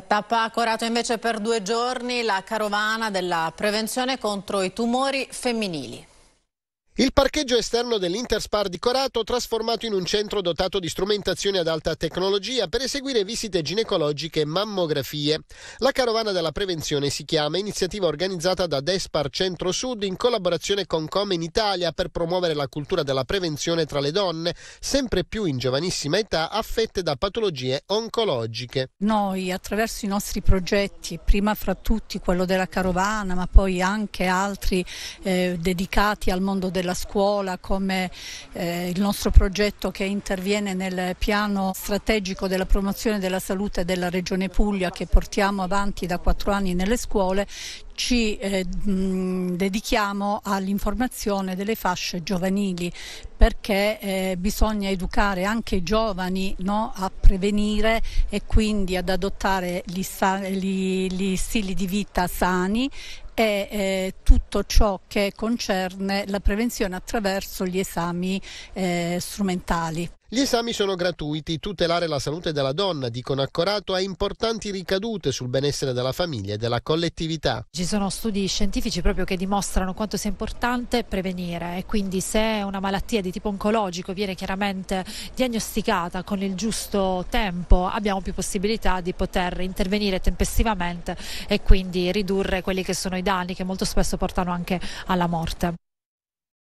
Tappa ha corato invece per due giorni la carovana della prevenzione contro i tumori femminili. Il parcheggio esterno dell'Interspar di Corato, trasformato in un centro dotato di strumentazione ad alta tecnologia per eseguire visite ginecologiche e mammografie. La Carovana della Prevenzione si chiama, iniziativa organizzata da Despar Centro Sud in collaborazione con Come in Italia per promuovere la cultura della prevenzione tra le donne, sempre più in giovanissima età affette da patologie oncologiche. Noi, attraverso i nostri progetti, prima fra tutti quello della Carovana, ma poi anche altri eh, dedicati al mondo del della scuola, come eh, il nostro progetto che interviene nel piano strategico della promozione della salute della Regione Puglia che portiamo avanti da quattro anni nelle scuole, ci eh, dedichiamo all'informazione delle fasce giovanili perché eh, bisogna educare anche i giovani no, a prevenire e quindi ad adottare gli, gli, gli stili di vita sani e eh, tutto ciò che concerne la prevenzione attraverso gli esami eh, strumentali. Gli esami sono gratuiti, tutelare la salute della donna, dicono Accorato, ha importanti ricadute sul benessere della famiglia e della collettività. Ci sono studi scientifici proprio che dimostrano quanto sia importante prevenire e quindi se una malattia di tipo oncologico viene chiaramente diagnosticata con il giusto tempo abbiamo più possibilità di poter intervenire tempestivamente e quindi ridurre quelli che sono i danni che molto spesso portano anche alla morte.